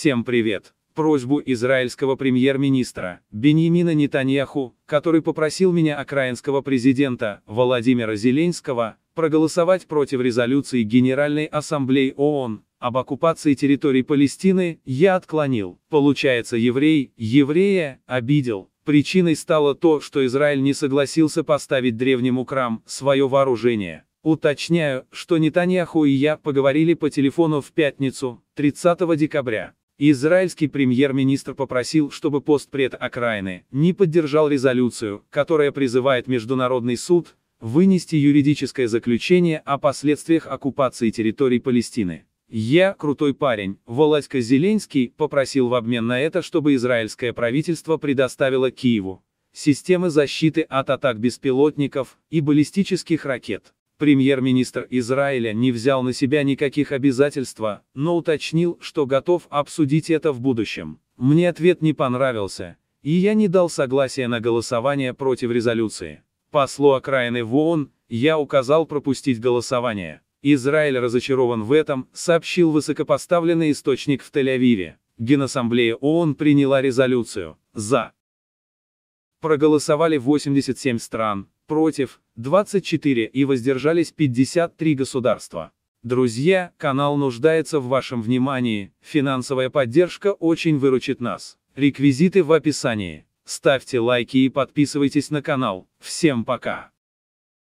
Всем привет! Просьбу израильского премьер-министра Беньямина Нетаньяху, который попросил меня окраинского президента Владимира Зеленского проголосовать против резолюции Генеральной Ассамблеи ООН об оккупации территории Палестины, я отклонил. Получается, еврей, еврея, обидел. Причиной стало то, что Израиль не согласился поставить древнему крам свое вооружение. Уточняю, что Нетаньяху и я поговорили по телефону в пятницу, 30 декабря. Израильский премьер-министр попросил, чтобы постпред окраины не поддержал резолюцию, которая призывает Международный суд вынести юридическое заключение о последствиях оккупации территорий Палестины. Я, крутой парень, Володька Зеленский, попросил в обмен на это, чтобы израильское правительство предоставило Киеву системы защиты от атак беспилотников и баллистических ракет. Премьер-министр Израиля не взял на себя никаких обязательств, но уточнил, что готов обсудить это в будущем. Мне ответ не понравился, и я не дал согласия на голосование против резолюции. Послу окраины в ООН я указал пропустить голосование. Израиль разочарован в этом, сообщил высокопоставленный источник в Тель-Авиве. Генассамблея ООН приняла резолюцию «За» проголосовали 87 стран, против 24 и воздержались 53 государства. Друзья, канал нуждается в вашем внимании, финансовая поддержка очень выручит нас. Реквизиты в описании. Ставьте лайки и подписывайтесь на канал. Всем пока!